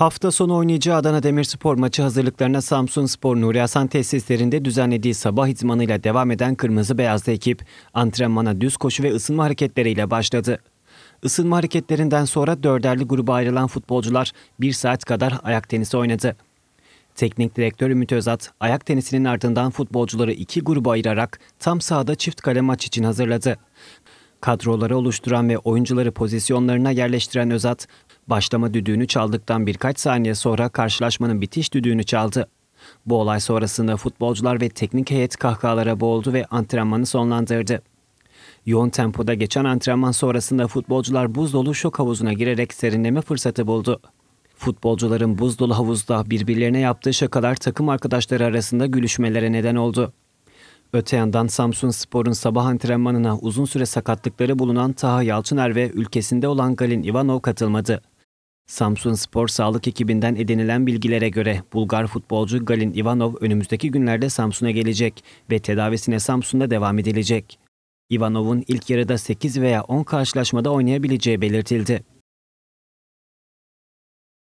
Hafta sonu oynayacağı Adana Demirspor maçı hazırlıklarına Samsun Spor Nuri Hasan tesislerinde düzenlediği sabah idmanıyla devam eden Kırmızı Beyazlı ekip antrenmana düz koşu ve ısınma hareketleriyle başladı. Isınma hareketlerinden sonra dörderli gruba ayrılan futbolcular bir saat kadar ayak tenisi oynadı. Teknik direktör Ümit Özat, ayak tenisinin ardından futbolcuları iki gruba ayırarak tam sahada çift kale maç için hazırladı. Kadroları oluşturan ve oyuncuları pozisyonlarına yerleştiren Özat, başlama düdüğünü çaldıktan birkaç saniye sonra karşılaşmanın bitiş düdüğünü çaldı. Bu olay sonrasında futbolcular ve teknik heyet kahkahalara boğuldu ve antrenmanı sonlandırdı. Yoğun tempoda geçen antrenman sonrasında futbolcular buz dolu şok havuzuna girerek serinleme fırsatı buldu. Futbolcuların buz dolu havuzda birbirlerine yaptığı şakalar takım arkadaşları arasında gülüşmelere neden oldu. Öte yandan Samsun Spor'un sabah antrenmanına uzun süre sakatlıkları bulunan Taha Yalçıner ve ülkesinde olan Galin Ivanov katılmadı. Samsun Spor sağlık ekibinden edinilen bilgilere göre Bulgar futbolcu Galin Ivanov önümüzdeki günlerde Samsun'a gelecek ve tedavisine Samsun'da devam edilecek. Ivanov'un ilk yarıda 8 veya 10 karşılaşmada oynayabileceği belirtildi.